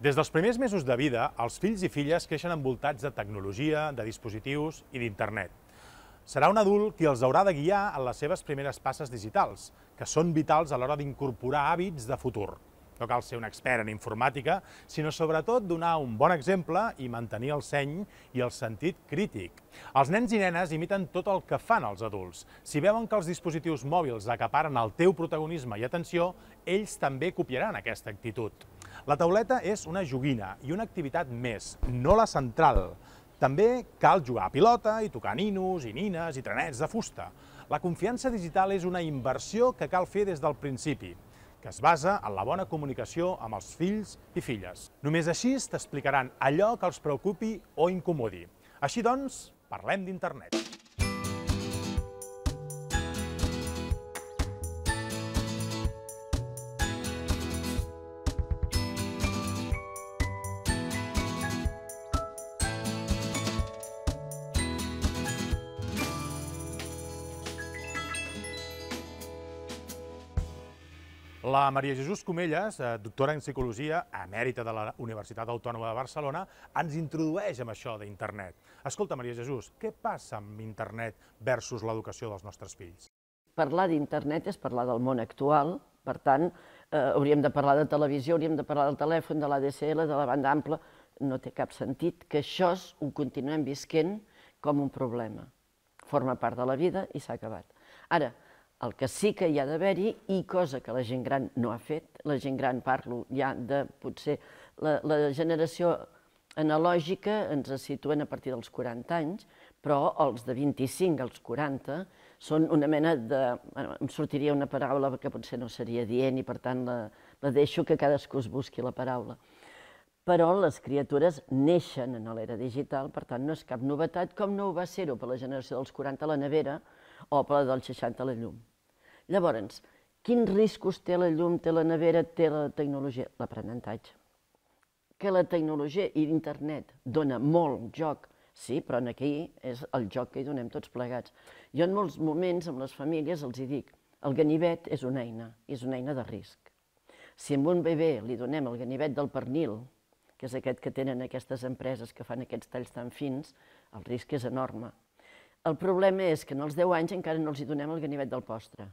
Des dels primers mesos de vida, els fills i filles creixen envoltats de tecnologia, de dispositius i d'internet. Serà un adult qui els haurà de guiar en les seves primeres passes digitals, que són vitals a l'hora d'incorporar hàbits de futur. No cal ser un expert en informàtica, sinó sobretot donar un bon exemple i mantenir el seny i el sentit crític. Els nens i nenes imiten tot el que fan els adults. Si veuen que els dispositius mòbils acaparen el teu protagonisme i atenció, ells també copiaran aquesta actitud. La tauleta és una joguina i una activitat més, no la central. També cal jugar a pilota i tocar ninos i nines i trenets de fusta. La confiança digital és una inversió que cal fer des del principi, que es basa en la bona comunicació amb els fills i filles. Només així t'explicaran allò que els preocupi o incomodi. Així doncs, parlem d'internet. La Maria Jesús Comelles, eh, doctora en Psicologia, emèrita de la Universitat Autònoma de Barcelona, ens introdueix amb això d'internet. Escolta, Maria Jesús, què passa amb internet versus l'educació dels nostres fills? Parlar d'internet és parlar del món actual, per tant, eh, hauríem de parlar de televisió, hauríem de parlar del telèfon, de l'ADCL, de la banda ampla. No té cap sentit que això ho continuem visquent com un problema. Forma part de la vida i s'ha acabat. Ara, el que sí que hi ha d'haver-hi, i cosa que la gent gran no ha fet, la gent gran parlo ja de potser la, la generació analògica ens situen a partir dels 40 anys, però els de 25 als 40 són una mena de... Bueno, em sortiria una paraula que potser no seria dient i per tant la, la deixo que cadascú es busqui la paraula. Però les criatures neixen en l'era digital, per tant no és cap novetat, com no ho va ser-ho per la generació dels 40 a la nevera o per la dels 60 a la llum. Llavors, quins riscos té la llum, té la nevera, té la tecnologia? L'aprenentatge. Que la tecnologia i internet dona molt joc, sí, però en aquí és el joc que hi donem tots plegats. Jo en molts moments amb les famílies els hi dic, el ganivet és una eina, és una eina de risc. Si a un bebè li donem el ganivet del pernil, que és aquest que tenen aquestes empreses que fan aquests talls tan fins, el risc és enorme. El problema és que en els 10 anys encara no els hi donem el ganivet del postre,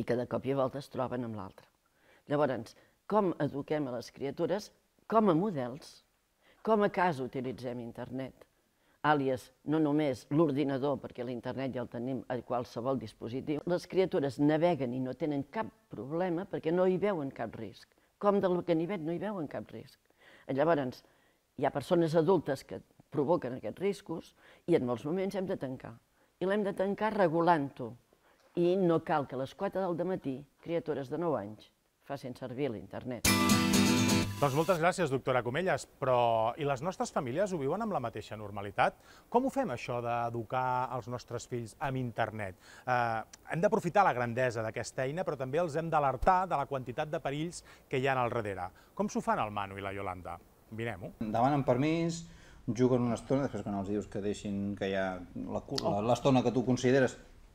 i que de cop i volta es troben amb l'altre. Llavors, com eduquem a les criatures com a models, com a cas utilitzem internet, àlies no només l'ordinador, perquè l'internet ja el tenim a qualsevol dispositiu, les criatures naveguen i no tenen cap problema perquè no hi veuen cap risc. Com del que n'hi no hi veuen cap risc. Llavors, hi ha persones adultes que provoquen aquests riscos i en molts moments hem de tancar. I l'hem de tancar regulant-ho, i no cal que a les 4 del matí criatures de 9 anys facin servir l'internet. Doncs moltes gràcies, doctora Comelles, però i les nostres famílies ho viuen amb la mateixa normalitat? Com ho fem, això d'educar els nostres fills amb internet? Eh, hem d'aprofitar la grandesa d'aquesta eina, però també els hem d'alertar de la quantitat de perills que hi ha al darrere. Com s'ho fan el Manu i la Yolanda? vinem ho Demanen permís, juguen una estona, després quan els dius que deixin que hi ha oh. l'estona que tu consideres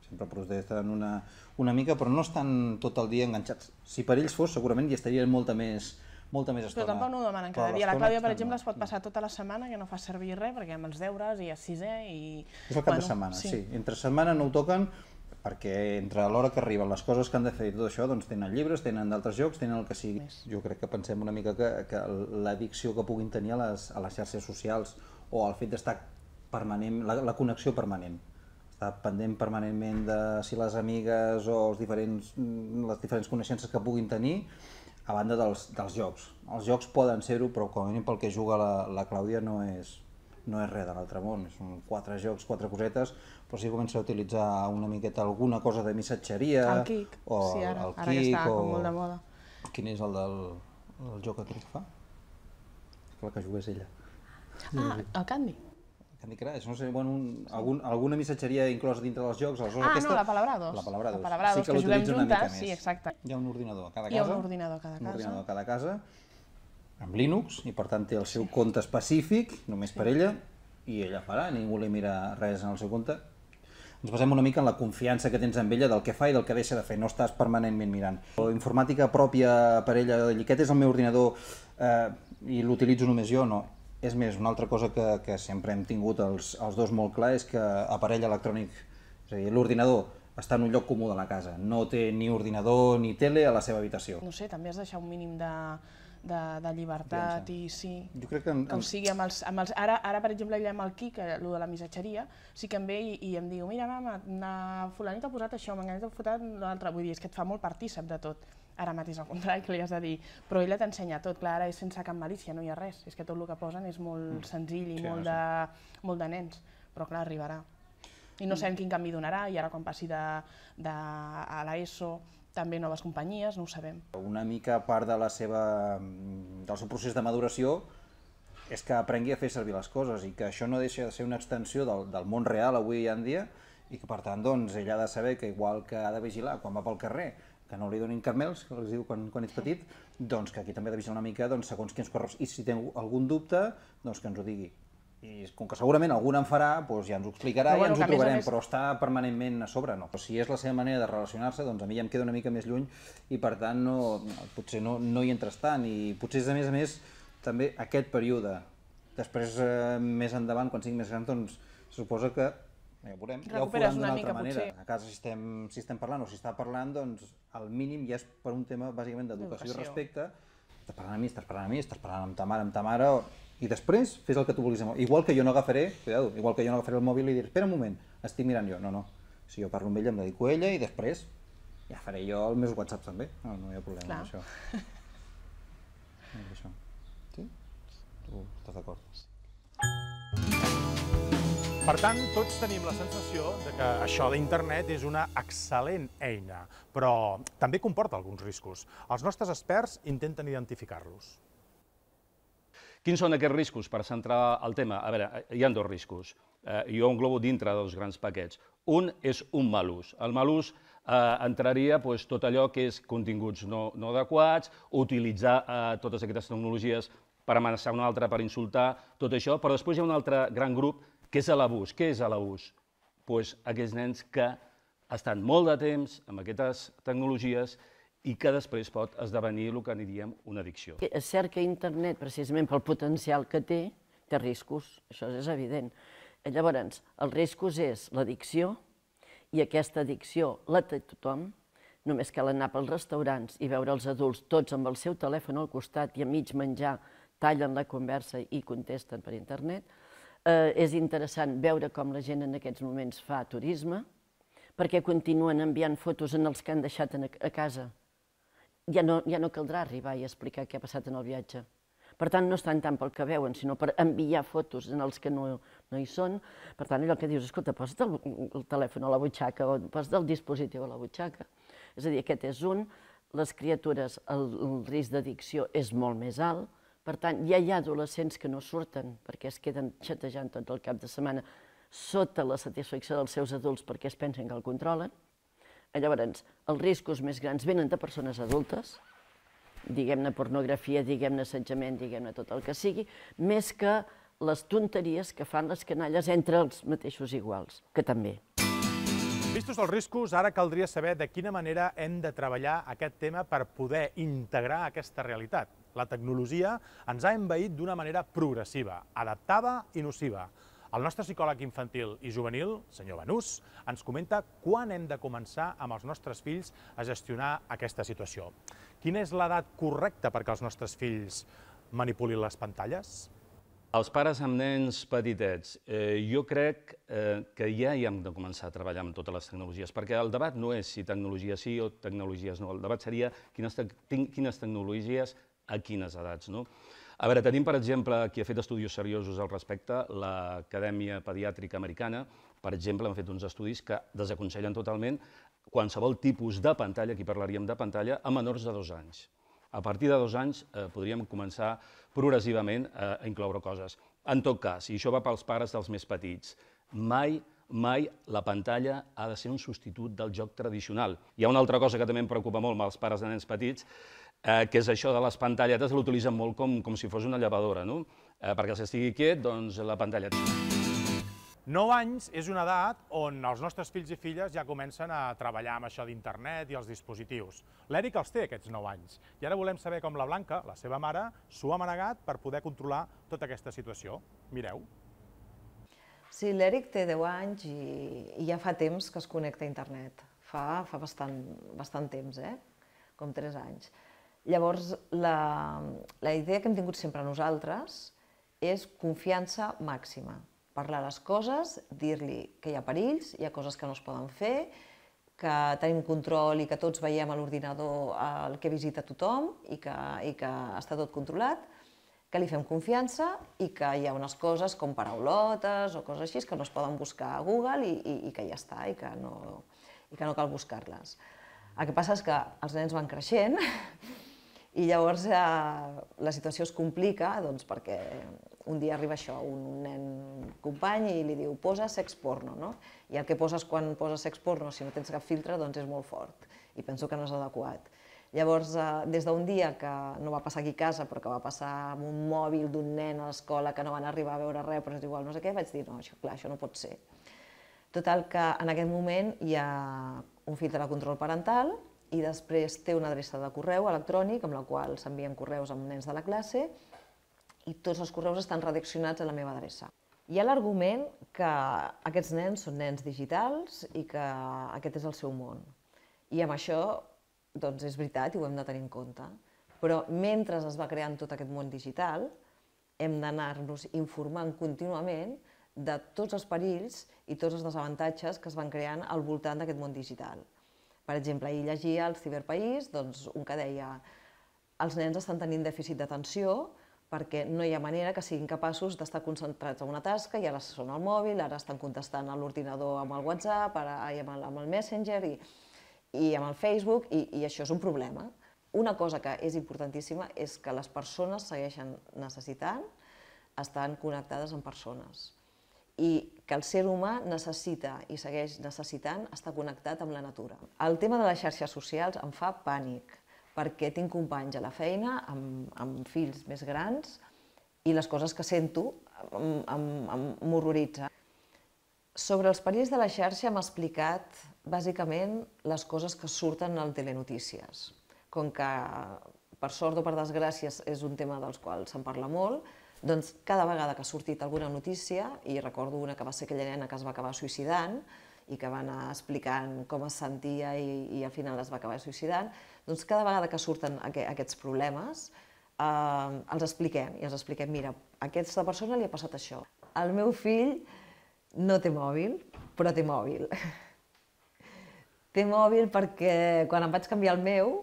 sempre protesten una, una mica, però no estan tot el dia enganxats. Si per ells fos, segurament hi estarien molta més, molta més estona. Però tampoc no ho demanen cada dia. La Clàudia, per exemple, no. es pot passar tota la setmana que no fa servir res, perquè amb els deures i a sisè i... És el cap bueno, de setmana, sí. sí. Entre setmana no ho toquen, perquè entre l'hora que arriben les coses que han de fer i tot això, doncs tenen llibres, tenen d'altres jocs, tenen el que sigui. Més. Jo crec que pensem una mica que, que l'addicció que puguin tenir a les, a les xarxes socials o al fet d'estar permanent, la, la connexió permanent està pendent permanentment de si les amigues o els diferents, mm, les diferents coneixences que puguin tenir, a banda dels, dels jocs. Els jocs poden ser-ho, però com a mínim pel que juga la, la Clàudia no és, no és res de l'altre món, són quatre jocs, quatre cosetes, però si comença a utilitzar una miqueta alguna cosa de missatgeria... El Kik. o sí, ara, el, el ara Kik, ja està o... molt de moda. Quin és el del el joc aquell que fa? La que jugués ella. Ah, el Candy. Candy Crush, no sé, bueno, un, algun, alguna missatgeria inclosa dintre dels jocs, ah, aquesta... Ah, no, la palabra 2. La palabra 2. sí que, que juguem juntes, sí, exacte. Hi ha un ordinador a cada casa. Hi ha un ordinador a cada casa. Un ordinador a cada casa, amb Linux, i per tant té el seu sí. compte específic, només sí. per ella, i ella farà, ningú li mira res en el seu compte. Ens basem una mica en la confiança que tens amb ella del que fa i del que deixa de fer, no estàs permanentment mirant. La informàtica pròpia per ella, aquest és el meu ordinador eh, i l'utilitzo només jo, no és més, una altra cosa que, que sempre hem tingut els, els dos molt clar és que aparell electrònic, és a dir, l'ordinador està en un lloc comú de la casa, no té ni ordinador ni tele a la seva habitació. No sé, també has deixat deixar un mínim de, de, de llibertat Pensa. i sí. Jo crec que... En, que ho sigui amb els, amb els, ara, ara, per exemple, allà amb el Quic, el de la missatgeria, sí que em ve i, i em diu, mira, mama, na, fulanita ha posat això, m'enganita ha posat l'altre, vull dir, és que et fa molt partícip de tot ara mateix al contrari, que li has de dir, però ella t'ensenya tot, clar, ara és sense cap malícia, no hi ha res, és que tot el que posen és molt mm. senzill i sí, molt, no de, molt de nens, però clar, arribarà. I no mm. sabem quin canvi donarà, i ara quan passi de, de, a l'ESO, també noves companyies, no ho sabem. Una mica part de la seva, del seu procés de maduració és que aprengui a fer servir les coses i que això no deixa de ser una extensió del, del món real avui en dia i que per tant doncs, ella ha de saber que igual que ha de vigilar quan va pel carrer que no li donin carmels, que els diu quan, quan ets petit, doncs que aquí també ha de vigilar una mica doncs, segons quins correus. I si teniu algun dubte, doncs que ens ho digui. I com que segurament algun en farà, doncs ja ens ho explicarà no, i ja ens ho trobarem, més... però està permanentment a sobre, no? Però si és la seva manera de relacionar-se, doncs a mi ja em queda una mica més lluny i per tant no, potser no, no hi entres tant i potser és a més a més també aquest període. Després, eh, més endavant, quan sigui més gran, doncs suposa que ja ho veurem, ja ho faran d'una altra mica, manera. Potser. A casa, si estem, si estem parlant o si està parlant, doncs el mínim ja és per un tema bàsicament d'educació i respecte. Estàs parlant amb mi, estàs parlant amb mi, estàs parlant amb ta mare, amb ta mare, o... i després fes el que tu vulguis. Igual que jo no agafaré, cuidado, igual que jo no agafaré el mòbil i diré, espera un moment, estic mirant jo. No, no, si jo parlo amb ella em dedico a ella i després ja faré jo els meus whatsapps també. No, no hi ha problema Clar. amb això. això. Sí? Tu estàs d'acord? Sí. Per tant, tots tenim la sensació de que això d'internet és una excel·lent eina, però també comporta alguns riscos. Els nostres experts intenten identificar-los. Quins són aquests riscos? Per centrar el tema, a veure, hi ha dos riscos. Eh, jo englobo dintre dels grans paquets. Un és un mal ús. El mal ús eh, entraria doncs, tot allò que és continguts no, no adequats, utilitzar eh, totes aquestes tecnologies per amenaçar un altre, per insultar, tot això, però després hi ha un altre gran grup què és l'abús? Què és l'abús? Pues, aquells nens que estan molt de temps amb aquestes tecnologies i que després pot esdevenir el que en diríem una addicció. És cert que internet, precisament pel potencial que té, té riscos, això és evident. Eh, llavors, els riscos és l'addicció, i aquesta addicció la té tothom, només cal anar pels restaurants i veure els adults tots amb el seu telèfon al costat i a mig menjar tallen la conversa i contesten per internet, Eh, és interessant veure com la gent en aquests moments fa turisme, perquè continuen enviant fotos en els que han deixat a casa. Ja no, ja no caldrà arribar i explicar què ha passat en el viatge. Per tant, no estan tant pel que veuen, sinó per enviar fotos en els que no, no hi són. Per tant, allò que dius, escolta, posa't el, el telèfon a la butxaca o posa't el dispositiu a la butxaca. És a dir, aquest és un. Les criatures, el, el risc d'addicció és molt més alt per tant, ja hi ha adolescents que no surten perquè es queden xatejant tot el cap de setmana sota la satisfacció dels seus adults perquè es pensen que el controlen. Llavors, els riscos més grans venen de persones adultes, diguem-ne pornografia, diguem-ne assetjament, diguem-ne tot el que sigui, més que les tonteries que fan les canalles entre els mateixos iguals, que també. Vistos els riscos, ara caldria saber de quina manera hem de treballar aquest tema per poder integrar aquesta realitat la tecnologia ens ha envaït d'una manera progressiva, adaptada i nociva. El nostre psicòleg infantil i juvenil, senyor Benús, ens comenta quan hem de començar amb els nostres fills a gestionar aquesta situació. Quina és l'edat correcta perquè els nostres fills manipulin les pantalles? Els pares amb nens petitets, eh, jo crec eh, que ja hi hem de començar a treballar amb totes les tecnologies, perquè el debat no és si tecnologia sí o tecnologies no, el debat seria quines, te quines tecnologies a quines edats. No? A veure, tenim, per exemple, qui ha fet estudis seriosos al respecte, l'Acadèmia Pediàtrica Americana, per exemple, han fet uns estudis que desaconsellen totalment qualsevol tipus de pantalla, aquí parlaríem de pantalla, a menors de dos anys. A partir de dos anys eh, podríem començar progressivament a, eh, a incloure coses. En tot cas, i això va pels pares dels més petits, mai mai la pantalla ha de ser un substitut del joc tradicional. Hi ha una altra cosa que també em preocupa molt amb els pares de nens petits, eh, que és això de les pantalletes, l'utilitzen molt com, com si fos una llevadora, no? Eh, perquè s'estigui quiet, doncs la pantalleta... 9 anys és una edat on els nostres fills i filles ja comencen a treballar amb això d'internet i els dispositius. L'Eric els té, aquests 9 anys, i ara volem saber com la Blanca, la seva mare, s'ho ha manegat per poder controlar tota aquesta situació. Mireu. Sí, l'Eric té 10 anys i, i ja fa temps que es connecta a internet. Fa, fa bastant, bastant temps, eh? com 3 anys. Llavors, la, la idea que hem tingut sempre nosaltres és confiança màxima. Parlar les coses, dir-li que hi ha perills, hi ha coses que no es poden fer, que tenim control i que tots veiem a l'ordinador el que visita tothom i que, i que està tot controlat, que li fem confiança i que hi ha unes coses com paraulotes o coses així que no es poden buscar a Google i, i, i que ja està, i que no, i que no cal buscar-les. El que passa és que els nens van creixent i llavors eh, la situació es complica doncs, perquè un dia arriba això, un, un nen company i li diu posa sex porno, no? I el que poses quan poses sex porno, si no tens cap filtre, doncs és molt fort i penso que no és adequat. Llavors, eh, des d'un dia que no va passar aquí a casa, però que va passar amb un mòbil d'un nen a l'escola que no van arribar a veure res, però és igual, no sé què, vaig dir, no, això, clar, això no pot ser. Total, que en aquest moment hi ha un filtre de control parental, i després té una adreça de correu electrònic amb la qual s'envien correus amb nens de la classe i tots els correus estan redaccionats a la meva adreça. Hi ha l'argument que aquests nens són nens digitals i que aquest és el seu món. I amb això, doncs és veritat i ho hem de tenir en compte. Però mentre es va creant tot aquest món digital, hem d'anar-nos informant contínuament de tots els perills i tots els desavantatges que es van creant al voltant d'aquest món digital. Per exemple, ahir llegia al Ciberpaís doncs, un que deia els nens estan tenint dèficit d'atenció perquè no hi ha manera que siguin capaços d'estar concentrats en una tasca i ara són al mòbil, ara estan contestant a l'ordinador amb el WhatsApp, ara amb el, amb el Messenger i, i amb el Facebook i, i això és un problema. Una cosa que és importantíssima és que les persones segueixen necessitant estar connectades amb persones, i que el ser humà necessita i segueix necessitant estar connectat amb la natura. El tema de les xarxes socials em fa pànic, perquè tinc companys a la feina amb, amb fills més grans i les coses que sento m'horroritza. Sobre els perills de la xarxa m'ha explicat bàsicament les coses que surten al Telenotícies. Com que, per sort o per desgràcies és un tema dels quals se'n parla molt, doncs cada vegada que ha sortit alguna notícia, i recordo una que va ser aquella nena que es va acabar suïcidant, i que va anar explicant com es sentia i, i al final es va acabar suïcidant, doncs cada vegada que surten aqu aquests problemes eh, els expliquem i els expliquem, mira, a aquesta persona li ha passat això. El meu fill no té mòbil, però té mòbil. té mòbil perquè quan em vaig canviar el meu,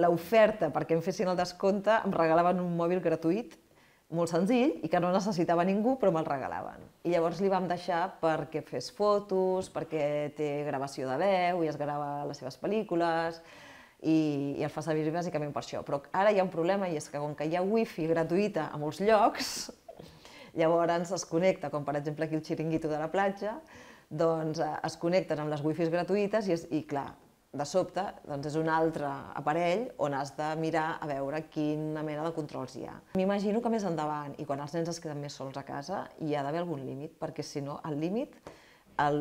l'oferta perquè em fessin el descompte em regalaven un mòbil gratuït molt senzill i que no necessitava ningú, però me'l regalaven. I llavors li vam deixar perquè fes fotos, perquè té gravació de veu i es grava les seves pel·lícules i, i el fa servir bàsicament per això. Però ara hi ha un problema i és que com que hi ha wifi gratuïta a molts llocs, llavors es connecta, com per exemple aquí el xiringuito de la platja, doncs eh, es connecten amb les wifis gratuïtes i, és, i clar, de sobte doncs és un altre aparell on has de mirar a veure quina mena de controls hi ha. M'imagino que més endavant, i quan els nens es queden més sols a casa, hi ha d'haver algun límit, perquè si no, el límit,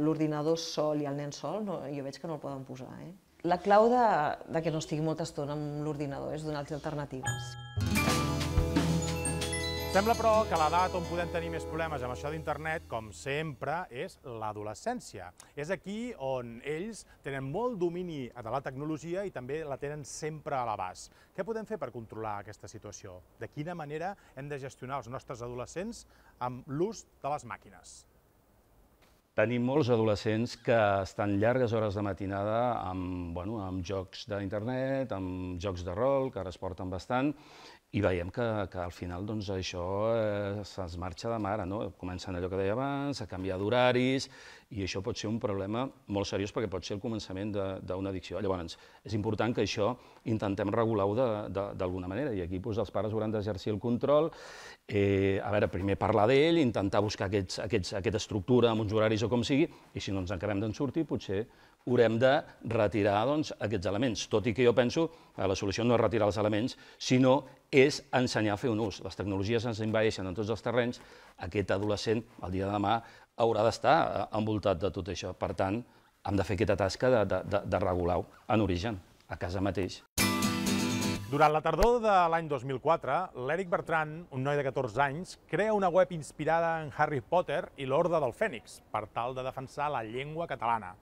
l'ordinador sol i el nen sol, no, jo veig que no el poden posar. Eh? La clau de, de que no estigui molta estona amb l'ordinador és donar-los alternatives. Sembla, però, que l'edat on podem tenir més problemes amb això d'internet, com sempre, és l'adolescència. És aquí on ells tenen molt domini de la tecnologia i també la tenen sempre a l'abast. Què podem fer per controlar aquesta situació? De quina manera hem de gestionar els nostres adolescents amb l'ús de les màquines? Tenim molts adolescents que estan llargues hores de matinada amb, bueno, amb jocs d'internet, amb jocs de rol, que ara es porten bastant, i veiem que, que al final doncs, això eh, se'ns marxa de mare, no? comencen allò que deia abans, a canviar d'horaris, i això pot ser un problema molt seriós perquè pot ser el començament d'una addicció. Llavors, és important que això intentem regular-ho d'alguna manera i aquí doncs, els pares hauran d'exercir el control, eh, a veure, primer parlar d'ell, intentar buscar aquests, aquests, aquesta estructura amb uns horaris o com sigui, i si no ens acabem d'en sortir, potser haurem de retirar doncs, aquests elements, tot i que jo penso que eh, la solució no és retirar els elements, sinó és ensenyar a fer un ús. Les tecnologies ens invadeixen en tots els terrenys, aquest adolescent el dia de demà haurà d'estar eh, envoltat de tot això. Per tant, hem de fer aquesta tasca de, de, de regular-ho en origen, a casa mateix. Durant la tardor de l'any 2004, l'Eric Bertran, un noi de 14 anys, crea una web inspirada en Harry Potter i l'Orde del Fènix per tal de defensar la llengua catalana.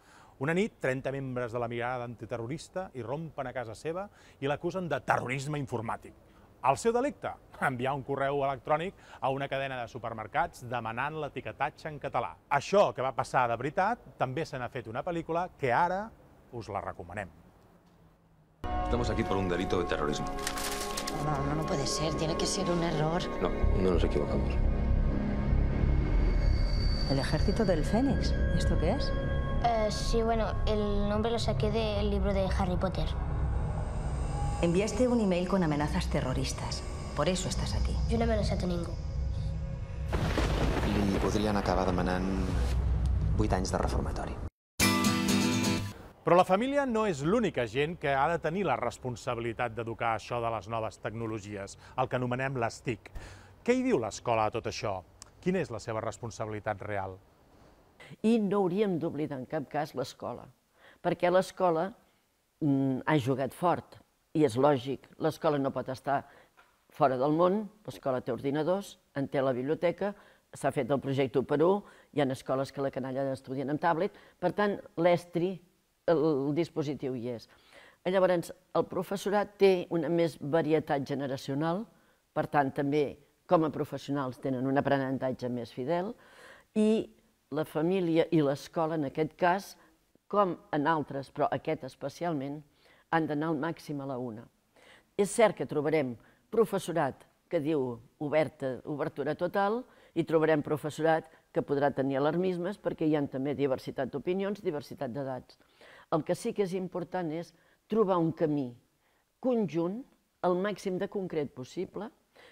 Una nit, 30 membres de la mirada antiterrorista irrompen a casa seva i l'acusen de terrorisme informàtic. El seu delicte? Enviar un correu electrònic a una cadena de supermercats demanant l'etiquetatge en català. Això que va passar de veritat també se n'ha fet una pel·lícula que ara us la recomanem. Estamos aquí por un delito de terrorismo. No, no, no puede ser. Tiene que ser un error. No, no nos equivocamos. El ejército del Fénix. ¿Esto qué es? Eh, sí, bueno, el nombre lo saqué del libro de Harry Potter. Enviaste un email con amenazas terroristas. Por eso estás aquí. Yo no he amenazado a ningú. Li podrien acabar demanant 8 anys de reformatori. Però la família no és l'única gent que ha de tenir la responsabilitat d'educar això de les noves tecnologies, el que anomenem les TIC. Què hi diu l'escola a tot això? Quina és la seva responsabilitat real? I no hauríem d'oblidar en cap cas l'escola, perquè l'escola mm, ha jugat fort i és lògic, l'escola no pot estar fora del món, l'escola té ordinadors, en té la biblioteca, s'ha fet el projecte 1 per 1, hi ha escoles que la canalla estudien amb tablet, per tant, l'estri, el, el dispositiu hi és. Llavors, el professorat té una més varietat generacional, per tant, també com a professionals tenen un aprenentatge més fidel, i la família i l'escola, en aquest cas, com en altres, però aquest especialment, han d'anar al màxim a la una. És cert que trobarem professorat que diu oberta, obertura total i trobarem professorat que podrà tenir alarmismes perquè hi ha també diversitat d'opinions, diversitat d'edats. El que sí que és important és trobar un camí conjunt, el màxim de concret possible,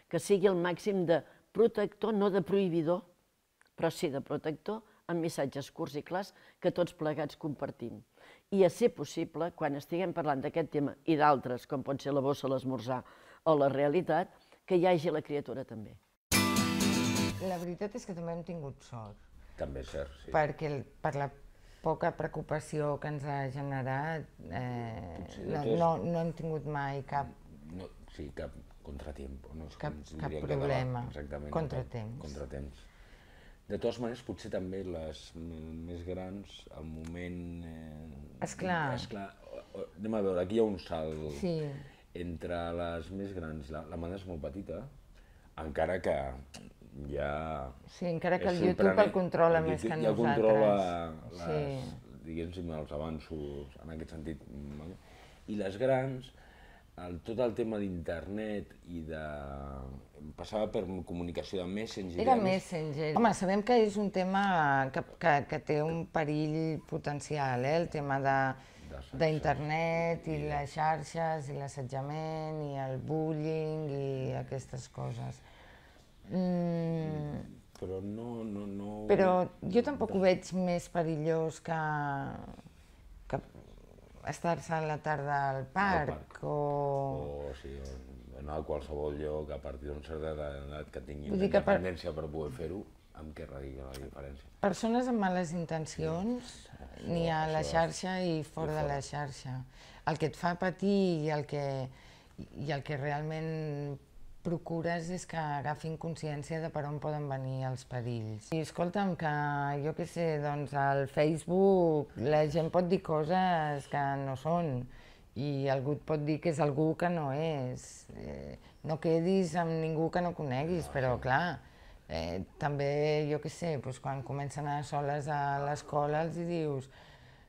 que sigui el màxim de protector, no de prohibidor, però sí de protector, amb missatges curts i clars que tots plegats compartim i a ser possible, quan estiguem parlant d'aquest tema i d'altres, com pot ser la bossa, l'esmorzar o la realitat, que hi hagi la criatura també. La veritat és que també hem tingut sort. També és cert, sí. Perquè per la poca preocupació que ens ha generat, eh, no, no, no hem tingut mai cap... No, sí, cap contratemps. No, cap cap problema, exactament, contratemps. Contratemps. De totes maneres, potser també les més grans, al moment... Eh, esclar. esclar. Anem a veure, aquí hi ha un salt. Sí. Entre les més grans, la, la mare és molt petita, encara que ja... Sí, encara que el YouTube el controla més que nosaltres. Ja controla les, sí. diguéssim, els avanços en aquest sentit. I les grans, el, tot el tema d'internet i de... passava per comunicació de Messenger. Era Messenger. Home, sabem que és un tema que, que, que té un perill potencial, eh? el tema d'internet i, i les xarxes i l'assetjament i el bullying i aquestes coses. Mm. Però no, no, no... Però jo tampoc ho veig més perillós que, estar-se a la tarda al parc, al parc. o... o sí, anar a qualsevol lloc a partir d'un certa edat que tingui una independència per... per poder fer-ho, amb què radica la diferència? Persones amb males intencions sí. n'hi ha a la xarxa i fora, i fora de la xarxa. El que et fa patir i el que, i el que realment procures és que agafin consciència de per on poden venir els perills. I escolta'm, que jo què sé, doncs al Facebook la gent pot dir coses que no són i algú et pot dir que és algú que no és. Eh, no quedis amb ningú que no coneguis, però clar, eh, també, jo què sé, doncs quan comencen a soles a l'escola els dius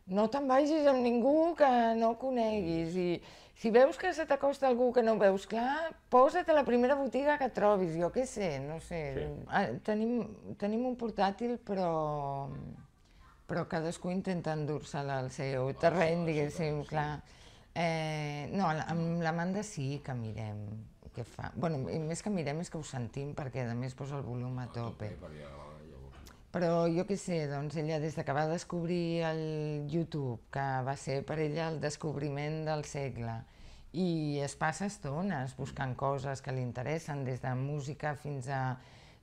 no te'n vagis amb ningú que no coneguis. I, si veus que se t'acosta algú que no veus clar, posa't a la primera botiga que trobis, jo què sé, no sé. Sí. Ah, tenim, tenim un portàtil, però, però cadascú intenta endur-se'l al seu terreny, diguéssim, sí. clar. Eh, no, amb l'Amanda sí que mirem què fa. Bueno, més que mirem és que ho sentim, perquè a més posa el volum a tope. sí, però jo què sé, doncs ella des que va descobrir el YouTube, que va ser per ella el descobriment del segle, i es passa estones buscant coses que li interessen, des de música fins a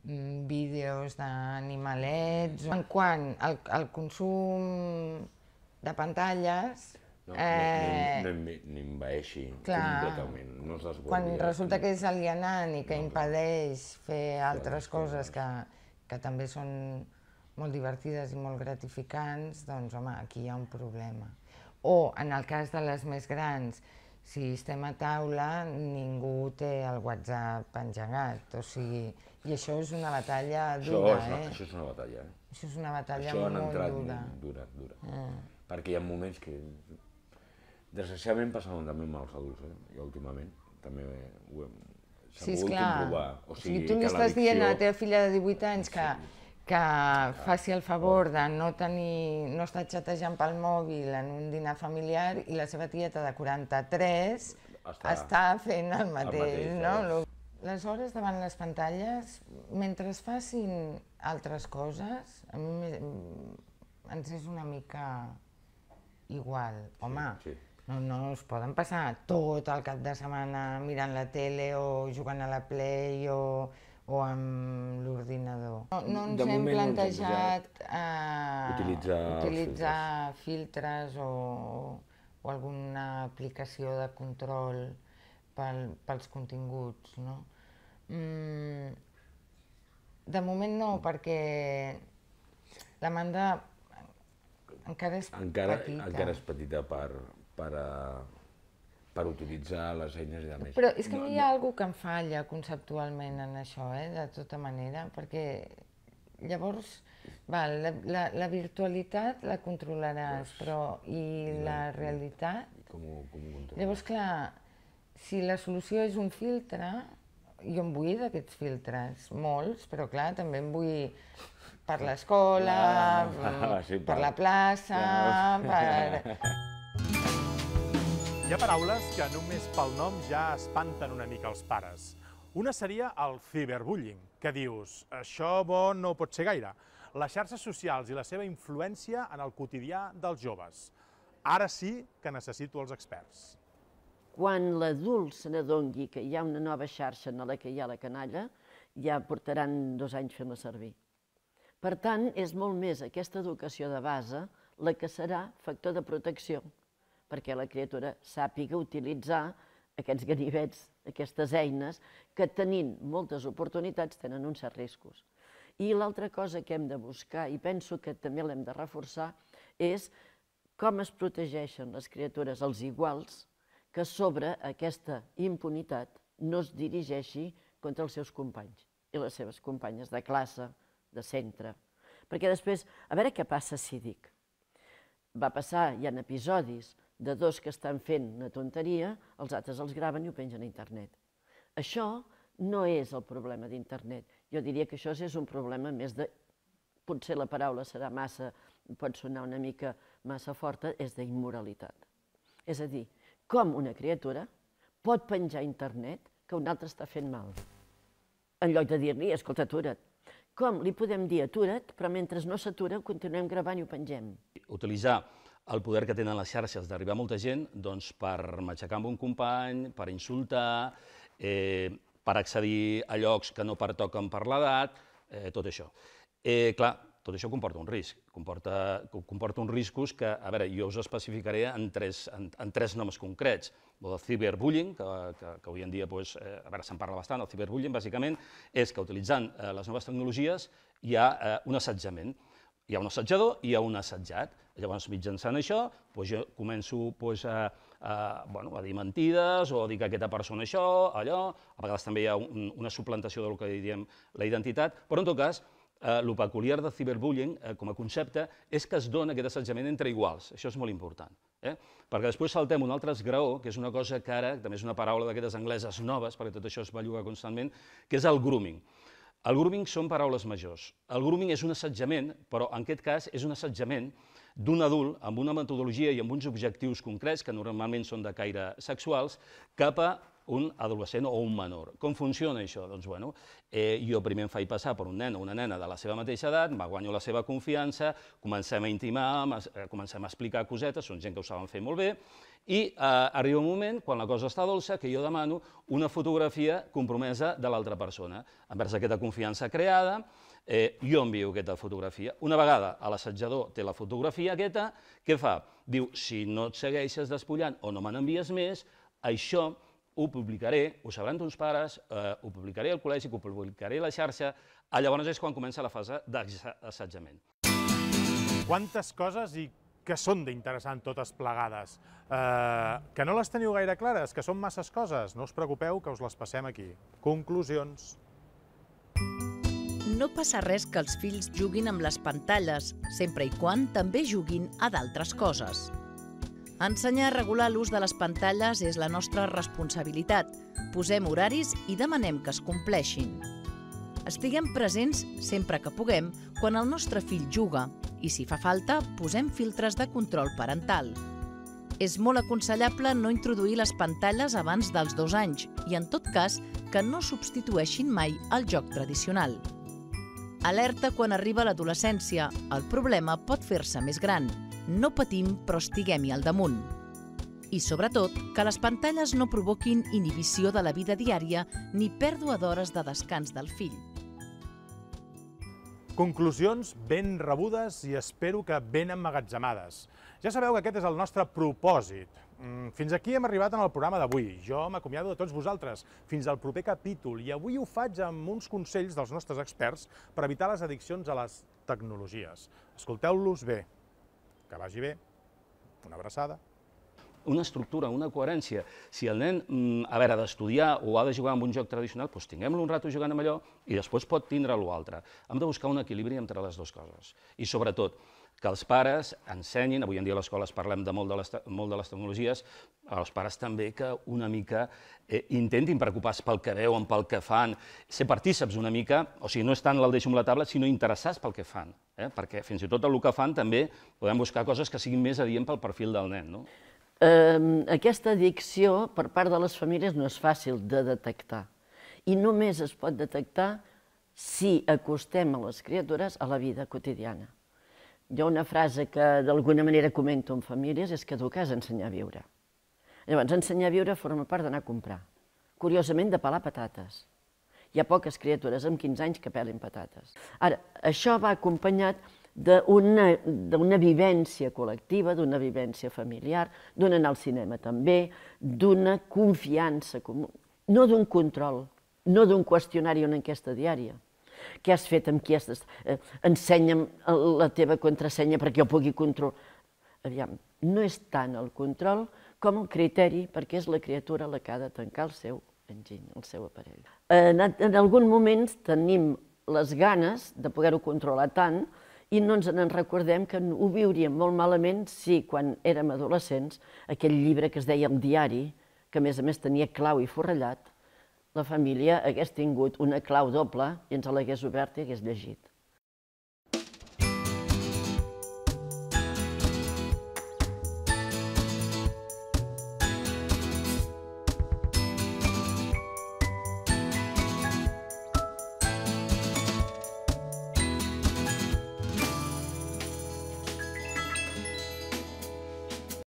mm, vídeos d'animalets... En quant al, al consum de pantalles... No, eh, no, no, ni, envaeixi completament, no es desbordi. Quan eh? resulta que és alienant i que no, impedeix fer altres coses que, que també són molt divertides i molt gratificants, doncs home, aquí hi ha un problema. O en el cas de les més grans, si estem a taula, ningú té el WhatsApp engegat, o sigui, i això és una batalla dura, això és una, eh? Això és una batalla, eh? Això és una batalla això molt entrat dura. dura, dura. Mm. Perquè hi ha moments que... Desgraciadament passaven també amb els adults, eh? Jo últimament també ho hem, sí, esclar. O sigui, o sigui tu li estàs dient a la teva filla de 18 anys que sí que faci el favor de no, tenir, no estar xatejant pel mòbil en un dinar familiar i la seva tieta de 43 està, està fent el mateix. El mateix no? Eh. Les hores davant les pantalles, mentre es facin altres coses, a mi ens és una mica igual. Home, sí, sí. No, no es poden passar tot el cap de setmana mirant la tele o jugant a la Play o o amb l'ordinador. No, no ens de hem plantejat no eh, utilitzar, utilitzar filtres, filtres o, o alguna aplicació de control pel, pels continguts, no? Mm, de moment no, perquè demanda encara és encara, petita. Encara és petita per, per, a eh, per utilitzar les eines i de més. Però és que no, hi ha no. alguna que em falla conceptualment en això, eh, de tota manera, perquè llavors, va, la, la, la virtualitat la controlaràs, pues, però i la no, realitat... Com ho, com ho Llavors, clar, si la solució és un filtre, jo em vull d'aquests filtres, molts, però clar, també em vull per l'escola, ah, sí, per, per la plaça, per... ha paraules que només pel nom ja espanten una mica els pares. Una seria el ciberbullying, que dius, això bo no pot ser gaire. Les xarxes socials i la seva influència en el quotidià dels joves. Ara sí que necessito els experts quan l'adult se n'adongui que hi ha una nova xarxa en la que hi ha la canalla, ja portaran dos anys fent-la servir. Per tant, és molt més aquesta educació de base la que serà factor de protecció perquè la criatura sàpiga utilitzar aquests ganivets, aquestes eines, que tenint moltes oportunitats tenen uns certs riscos. I l'altra cosa que hem de buscar, i penso que també l'hem de reforçar, és com es protegeixen les criatures, els iguals, que sobre aquesta impunitat no es dirigeixi contra els seus companys i les seves companyes de classe, de centre. Perquè després, a veure què passa si dic. Va passar, hi ha episodis de dos que estan fent una tonteria, els altres els graven i ho pengen a internet. Això no és el problema d'internet. Jo diria que això és un problema més de... Potser la paraula serà massa, pot sonar una mica massa forta, és d'immoralitat. És a dir, com una criatura pot penjar a internet que un altre està fent mal. En lloc de dir-li, escolta, atura't. Com li podem dir atura't, però mentre no s'atura continuem gravant i ho pengem. Utilitzar el poder que tenen les xarxes d'arribar a molta gent doncs, per matxacar amb un company, per insultar, eh, per accedir a llocs que no pertoquen per l'edat, eh, tot això. Eh, clar, tot això comporta un risc, comporta, comporta uns riscos que, a veure, jo us especificaré en tres, en, en tres noms concrets. El ciberbullying, que, que, que avui en dia, doncs, eh, a veure, se'n parla bastant, el ciberbullying, bàsicament, és que utilitzant eh, les noves tecnologies hi ha eh, un assetjament hi ha un assetjador i hi ha un assetjat. Llavors, mitjançant això, doncs jo començo doncs, a, a, bueno, a dir mentides o a dir que aquesta persona això, allò... A vegades també hi ha un, una suplantació del que diríem la identitat, però en tot cas, eh, peculiar de ciberbullying eh, com a concepte és que es dona aquest assetjament entre iguals. Això és molt important. Eh? Perquè després saltem un altre esgraó, que és una cosa que ara, també és una paraula d'aquestes angleses noves, perquè tot això es va llogar constantment, que és el grooming. El grooming són paraules majors. El grooming és un assetjament, però en aquest cas és un assetjament d'un adult amb una metodologia i amb uns objectius concrets, que normalment són de caire sexuals, cap a un adolescent o un menor. Com funciona això? Doncs, bueno, eh, jo primer em faig passar per un nen o una nena de la seva mateixa edat, me guanyo la seva confiança, comencem a intimar, comencem a explicar cosetes, són gent que ho saben fer molt bé, i eh, arriba un moment, quan la cosa està dolça, que jo demano una fotografia compromesa de l'altra persona. Envers aquesta confiança creada, eh, jo envio aquesta fotografia. Una vegada a l'assetjador té la fotografia aquesta, què fa? Diu, si no et segueixes despullant o no me n'envies més, això ho publicaré, ho sabran tons pares, eh, ho publicaré al col·legi, ho publicaré a la xarxa, ah, llavors és quan comença la fase d'assetjament. Quantes coses i que són d'interessant totes plegades. Eh, que no les teniu gaire clares, que són masses coses, no us preocupeu que us les passem aquí. Conclusions. No passa res que els fills juguin amb les pantalles, sempre i quan també juguin a d'altres coses. Ensenyar a regular l'ús de les pantalles és la nostra responsabilitat. Posem horaris i demanem que es compleixin. Estiguem presents sempre que puguem quan el nostre fill juga, i, si fa falta, posem filtres de control parental. És molt aconsellable no introduir les pantalles abans dels dos anys i, en tot cas, que no substitueixin mai el joc tradicional. Alerta quan arriba l'adolescència. El problema pot fer-se més gran. No patim, però estiguem-hi al damunt. I, sobretot, que les pantalles no provoquin inhibició de la vida diària ni pèrdua d'hores de descans del fill. Conclusions ben rebudes i espero que ben emmagatzemades. Ja sabeu que aquest és el nostre propòsit. Mm, fins aquí hem arribat en el programa d'avui. Jo m'acomiado de tots vosaltres. Fins al proper capítol. I avui ho faig amb uns consells dels nostres experts per evitar les addiccions a les tecnologies. Escolteu-los bé. Que vagi bé. Una abraçada una estructura, una coherència. Si el nen, mm, ha d'estudiar o ha de jugar amb un joc tradicional, doncs tinguem-lo un rato jugant amb allò i després pot tindre l'altre. Hem de buscar un equilibri entre les dues coses. I sobretot, que els pares ensenyin, avui en dia a les escoles parlem de molt de les, molt de les tecnologies, els pares també que una mica eh, intentin preocupar-se pel que veuen, pel que fan, ser partíceps una mica, o sigui, no el deixo amb la taula, sinó interessats pel que fan, eh? perquè fins i tot el que fan també podem buscar coses que siguin més adient pel perfil del nen. No? eh, aquesta addicció per part de les famílies no és fàcil de detectar i només es pot detectar si acostem a les criatures a la vida quotidiana. Jo una frase que d'alguna manera comento en famílies és que educar és ensenyar a viure. Llavors, ensenyar a viure forma part d'anar a comprar. Curiosament, de pelar patates. Hi ha poques criatures amb 15 anys que pelin patates. Ara, això va acompanyat d'una vivència col·lectiva, d'una vivència familiar, d'un anar al cinema també, d'una confiança comú, no d'un control, no d'un qüestionari en aquesta enquesta diària. Què has fet, amb qui has d'estar? Eh, ensenya'm eh, la teva contrasenya perquè jo pugui controlar. Aviam, no és tant el control com el criteri, perquè és la criatura la que ha de tancar el seu enginy, el seu aparell. En, en algun moment tenim les ganes de poder-ho controlar tant i no ens en recordem que ho viuríem molt malament si, quan érem adolescents, aquell llibre que es deia El diari, que a més a més tenia clau i forrellat, la família hagués tingut una clau doble i ens l'hagués obert i hagués llegit.